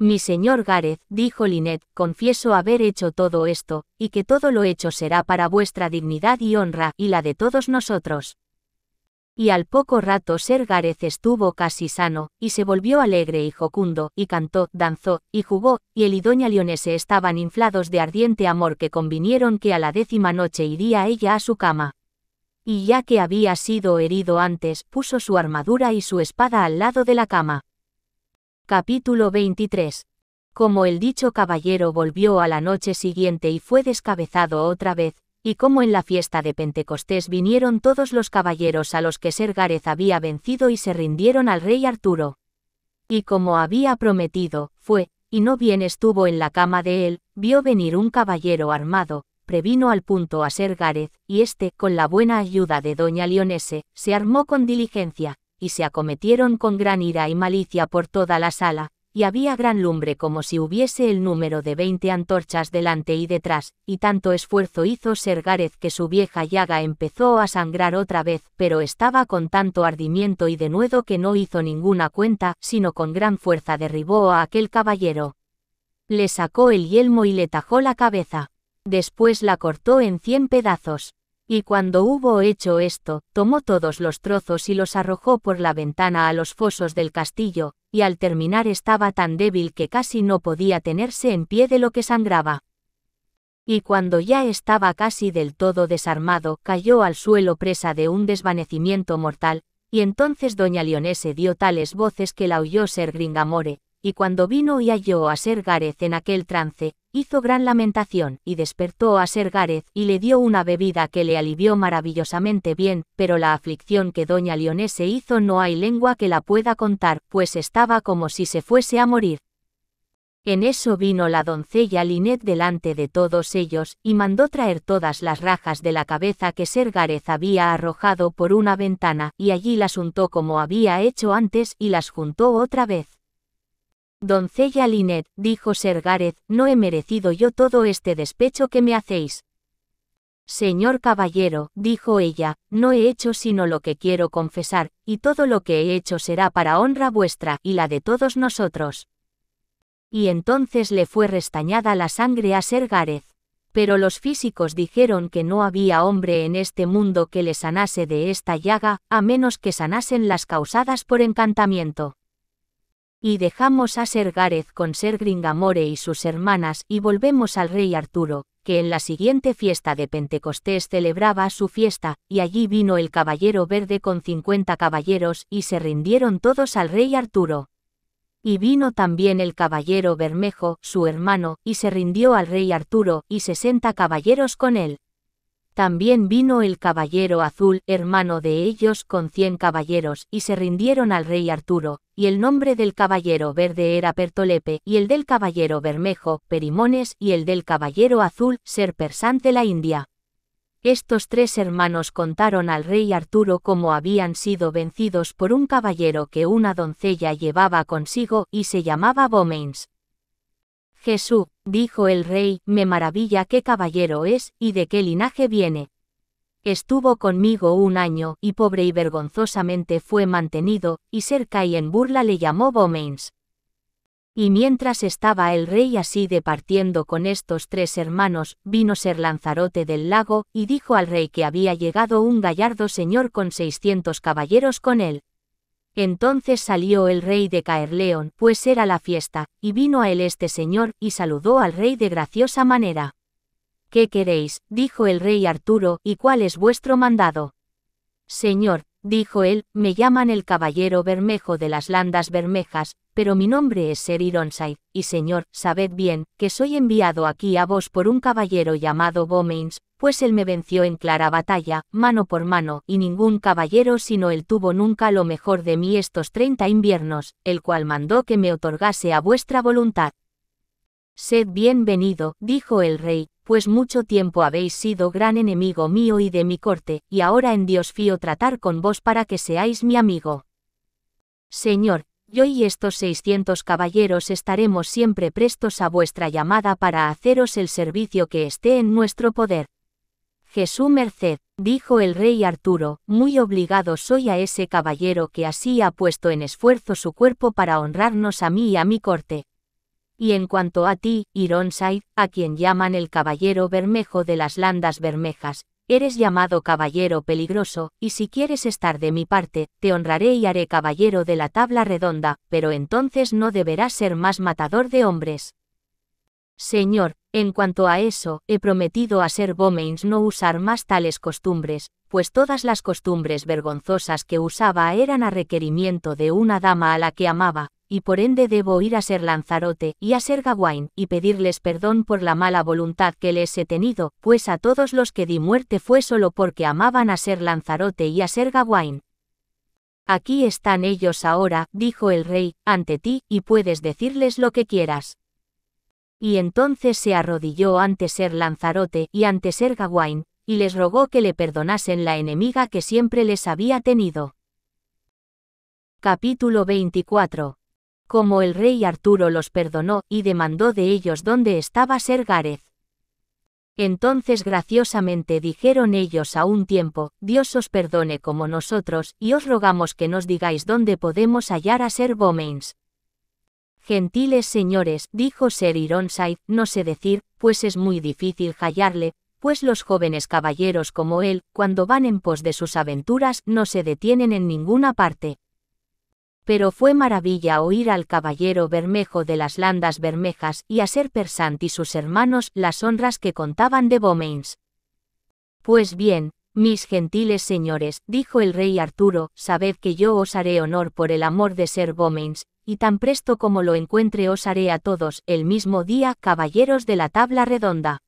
Mi señor Gareth, dijo Linet, confieso haber hecho todo esto, y que todo lo hecho será para vuestra dignidad y honra, y la de todos nosotros. Y al poco rato Ser Gareth estuvo casi sano, y se volvió alegre y jocundo, y cantó, danzó, y jugó, y el y doña Leonese estaban inflados de ardiente amor que convinieron que a la décima noche iría ella a su cama. Y ya que había sido herido antes, puso su armadura y su espada al lado de la cama. Capítulo 23. Como el dicho caballero volvió a la noche siguiente y fue descabezado otra vez, y como en la fiesta de Pentecostés vinieron todos los caballeros a los que Sergarez había vencido y se rindieron al rey Arturo. Y como había prometido, fue, y no bien estuvo en la cama de él, vio venir un caballero armado, previno al punto a Sergarez, y éste, con la buena ayuda de doña Leonese, se armó con diligencia, y se acometieron con gran ira y malicia por toda la sala, y había gran lumbre como si hubiese el número de veinte antorchas delante y detrás, y tanto esfuerzo hizo Sergárez que su vieja llaga empezó a sangrar otra vez, pero estaba con tanto ardimiento y denuedo que no hizo ninguna cuenta, sino con gran fuerza derribó a aquel caballero. Le sacó el yelmo y le tajó la cabeza. Después la cortó en cien pedazos. Y cuando hubo hecho esto, tomó todos los trozos y los arrojó por la ventana a los fosos del castillo, y al terminar estaba tan débil que casi no podía tenerse en pie de lo que sangraba. Y cuando ya estaba casi del todo desarmado, cayó al suelo presa de un desvanecimiento mortal, y entonces doña Leonese dio tales voces que la oyó ser Gringamore, y cuando vino y halló a Ser en aquel trance, hizo gran lamentación, y despertó a Ser y le dio una bebida que le alivió maravillosamente bien, pero la aflicción que doña Leonese hizo no hay lengua que la pueda contar, pues estaba como si se fuese a morir. En eso vino la doncella Linet delante de todos ellos, y mandó traer todas las rajas de la cabeza que Ser Gárez había arrojado por una ventana, y allí las untó como había hecho antes y las juntó otra vez Doncella Linet, dijo Ser no he merecido yo todo este despecho que me hacéis. Señor caballero, dijo ella, no he hecho sino lo que quiero confesar, y todo lo que he hecho será para honra vuestra y la de todos nosotros. Y entonces le fue restañada la sangre a Ser Pero los físicos dijeron que no había hombre en este mundo que le sanase de esta llaga, a menos que sanasen las causadas por encantamiento. Y dejamos a Ser Gareth con Ser Gringamore y sus hermanas y volvemos al rey Arturo, que en la siguiente fiesta de Pentecostés celebraba su fiesta, y allí vino el caballero verde con cincuenta caballeros y se rindieron todos al rey Arturo. Y vino también el caballero Bermejo, su hermano, y se rindió al rey Arturo y sesenta caballeros con él. También vino el caballero azul, hermano de ellos, con cien caballeros, y se rindieron al rey Arturo, y el nombre del caballero verde era Pertolepe, y el del caballero bermejo, Perimones, y el del caballero azul, Serpersante de la India. Estos tres hermanos contaron al rey Arturo cómo habían sido vencidos por un caballero que una doncella llevaba consigo y se llamaba Bomains. Jesús, dijo el rey, me maravilla qué caballero es y de qué linaje viene. Estuvo conmigo un año, y pobre y vergonzosamente fue mantenido, y cerca y en burla le llamó Bomains. Y mientras estaba el rey así departiendo con estos tres hermanos, vino ser Lanzarote del lago, y dijo al rey que había llegado un gallardo señor con seiscientos caballeros con él. Entonces salió el rey de Caerleón, pues era la fiesta, y vino a él este señor, y saludó al rey de graciosa manera. ¿Qué queréis? dijo el rey Arturo, ¿y cuál es vuestro mandado? Señor, dijo él, me llaman el caballero Bermejo de las Landas Bermejas, pero mi nombre es Ser Ironside, y señor, sabed bien, que soy enviado aquí a vos por un caballero llamado Bomains, pues él me venció en clara batalla, mano por mano, y ningún caballero sino él tuvo nunca lo mejor de mí estos treinta inviernos, el cual mandó que me otorgase a vuestra voluntad. Sed bienvenido, dijo el rey, pues mucho tiempo habéis sido gran enemigo mío y de mi corte, y ahora en Dios fío tratar con vos para que seáis mi amigo. Señor, yo y estos seiscientos caballeros estaremos siempre prestos a vuestra llamada para haceros el servicio que esté en nuestro poder. Jesús Merced, dijo el rey Arturo, muy obligado soy a ese caballero que así ha puesto en esfuerzo su cuerpo para honrarnos a mí y a mi corte, y en cuanto a ti, Ironside, a quien llaman el caballero bermejo de las landas bermejas, eres llamado caballero peligroso, y si quieres estar de mi parte, te honraré y haré caballero de la tabla redonda, pero entonces no deberás ser más matador de hombres. Señor, en cuanto a eso, he prometido a ser Bomains no usar más tales costumbres, pues todas las costumbres vergonzosas que usaba eran a requerimiento de una dama a la que amaba, y por ende debo ir a ser Lanzarote y a ser Gawain, y pedirles perdón por la mala voluntad que les he tenido, pues a todos los que di muerte fue solo porque amaban a ser Lanzarote y a ser Gawain. Aquí están ellos ahora, dijo el rey, ante ti, y puedes decirles lo que quieras. Y entonces se arrodilló ante ser Lanzarote y ante ser Gawain, y les rogó que le perdonasen la enemiga que siempre les había tenido. Capítulo 24 como el rey Arturo los perdonó y demandó de ellos dónde estaba Ser Gareth. Entonces graciosamente dijeron ellos a un tiempo, Dios os perdone como nosotros, y os rogamos que nos digáis dónde podemos hallar a Ser Bomains. Gentiles señores, dijo Ser Ironside, no sé decir, pues es muy difícil hallarle, pues los jóvenes caballeros como él, cuando van en pos de sus aventuras, no se detienen en ninguna parte. Pero fue maravilla oír al caballero Bermejo de las Landas Bermejas y a Ser Persant y sus hermanos las honras que contaban de Beaumains. Pues bien, mis gentiles señores, dijo el rey Arturo, sabed que yo os haré honor por el amor de Ser Beaumains, y tan presto como lo encuentre os haré a todos el mismo día caballeros de la tabla redonda.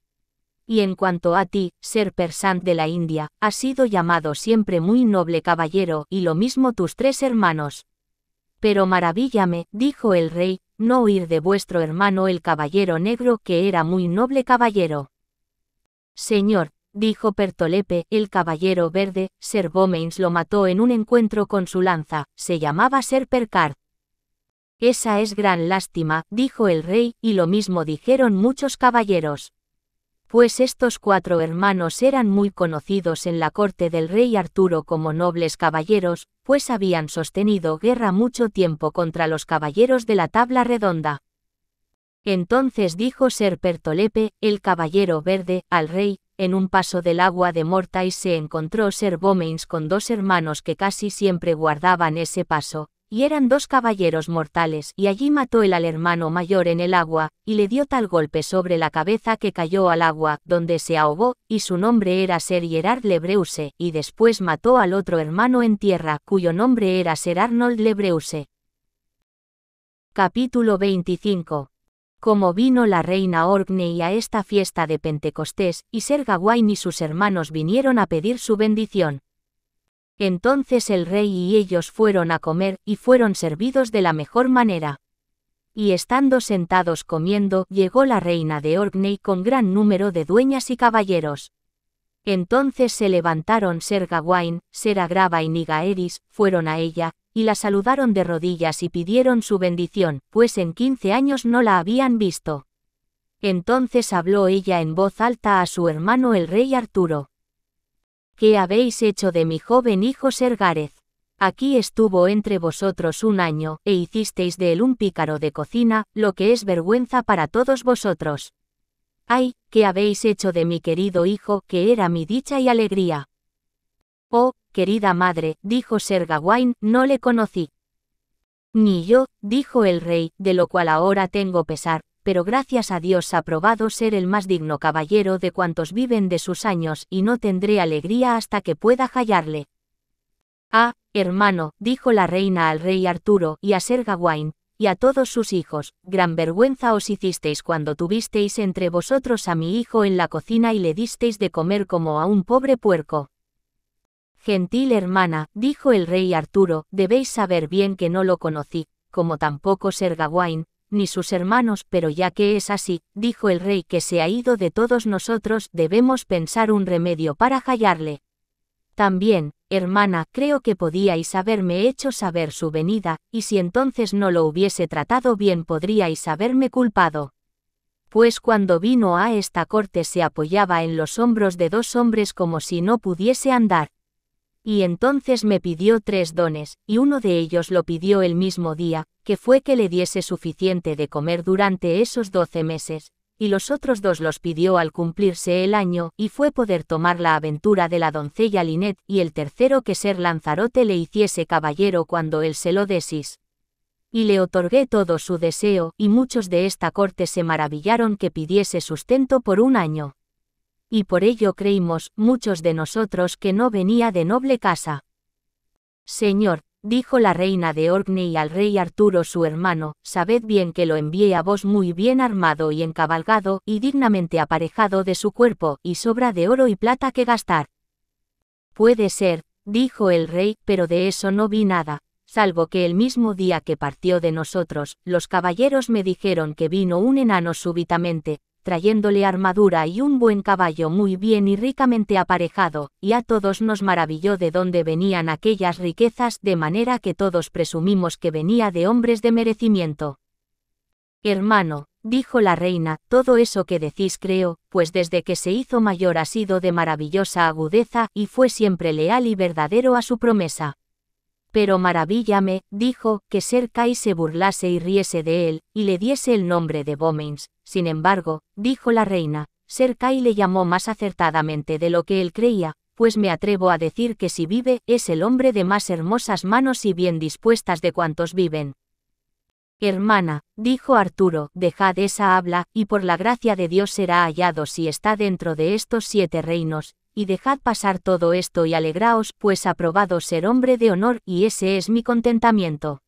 Y en cuanto a ti, ser persant de la India, has sido llamado siempre muy noble caballero, y lo mismo tus tres hermanos. Pero maravíllame, dijo el rey, no oír de vuestro hermano el caballero negro que era muy noble caballero. Señor, dijo Pertolepe, el caballero verde, Sir lo mató en un encuentro con su lanza, se llamaba Ser Percard. Esa es gran lástima, dijo el rey, y lo mismo dijeron muchos caballeros pues estos cuatro hermanos eran muy conocidos en la corte del rey Arturo como nobles caballeros, pues habían sostenido guerra mucho tiempo contra los caballeros de la tabla redonda. Entonces dijo Ser Pertolepe, el caballero verde, al rey, en un paso del agua de Morta y se encontró Ser Bomeins con dos hermanos que casi siempre guardaban ese paso, y eran dos caballeros mortales, y allí mató el al hermano mayor en el agua, y le dio tal golpe sobre la cabeza que cayó al agua, donde se ahogó, y su nombre era Ser Gerard Lebreuse, y después mató al otro hermano en tierra, cuyo nombre era Ser Arnold Lebreuse. Capítulo 25 como vino la reina Orkney a esta fiesta de Pentecostés, y Ser Gawain y sus hermanos vinieron a pedir su bendición. Entonces el rey y ellos fueron a comer, y fueron servidos de la mejor manera. Y estando sentados comiendo, llegó la reina de Orkney con gran número de dueñas y caballeros. Entonces se levantaron Ser Gawain, Ser Agrava y Nigaeris, fueron a ella, y la saludaron de rodillas y pidieron su bendición, pues en quince años no la habían visto. Entonces habló ella en voz alta a su hermano el rey Arturo. ¿Qué habéis hecho de mi joven hijo Sergárez? Aquí estuvo entre vosotros un año, e hicisteis de él un pícaro de cocina, lo que es vergüenza para todos vosotros. ¡Ay, qué habéis hecho de mi querido hijo, que era mi dicha y alegría! Oh, querida madre, dijo Gawain, no le conocí. Ni yo, dijo el rey, de lo cual ahora tengo pesar, pero gracias a Dios ha probado ser el más digno caballero de cuantos viven de sus años y no tendré alegría hasta que pueda hallarle. Ah, hermano, dijo la reina al rey Arturo y a Ser Gawain, y a todos sus hijos, gran vergüenza os hicisteis cuando tuvisteis entre vosotros a mi hijo en la cocina y le disteis de comer como a un pobre puerco. Gentil hermana, dijo el rey Arturo, debéis saber bien que no lo conocí, como tampoco Ser Gawain, ni sus hermanos, pero ya que es así, dijo el rey que se ha ido de todos nosotros, debemos pensar un remedio para hallarle. También, hermana, creo que podíais haberme hecho saber su venida, y si entonces no lo hubiese tratado bien podríais haberme culpado. Pues cuando vino a esta corte se apoyaba en los hombros de dos hombres como si no pudiese andar. Y entonces me pidió tres dones, y uno de ellos lo pidió el mismo día, que fue que le diese suficiente de comer durante esos doce meses, y los otros dos los pidió al cumplirse el año, y fue poder tomar la aventura de la doncella Linet, y el tercero que ser Lanzarote le hiciese caballero cuando él se lo desis. Y le otorgué todo su deseo, y muchos de esta corte se maravillaron que pidiese sustento por un año y por ello creímos, muchos de nosotros, que no venía de noble casa. Señor, dijo la reina de Orkney al rey Arturo su hermano, sabed bien que lo envié a vos muy bien armado y encabalgado, y dignamente aparejado de su cuerpo, y sobra de oro y plata que gastar. Puede ser, dijo el rey, pero de eso no vi nada, salvo que el mismo día que partió de nosotros, los caballeros me dijeron que vino un enano súbitamente, trayéndole armadura y un buen caballo muy bien y ricamente aparejado, y a todos nos maravilló de dónde venían aquellas riquezas, de manera que todos presumimos que venía de hombres de merecimiento. Hermano, dijo la reina, todo eso que decís creo, pues desde que se hizo mayor ha sido de maravillosa agudeza, y fue siempre leal y verdadero a su promesa. Pero maravíllame, dijo, que Ser se burlase y riese de él, y le diese el nombre de Bomains. Sin embargo, dijo la reina, Ser le llamó más acertadamente de lo que él creía, pues me atrevo a decir que si vive, es el hombre de más hermosas manos y bien dispuestas de cuantos viven. Hermana, dijo Arturo, dejad esa habla, y por la gracia de Dios será hallado si está dentro de estos siete reinos, y dejad pasar todo esto y alegraos, pues aprobado ser hombre de honor, y ese es mi contentamiento.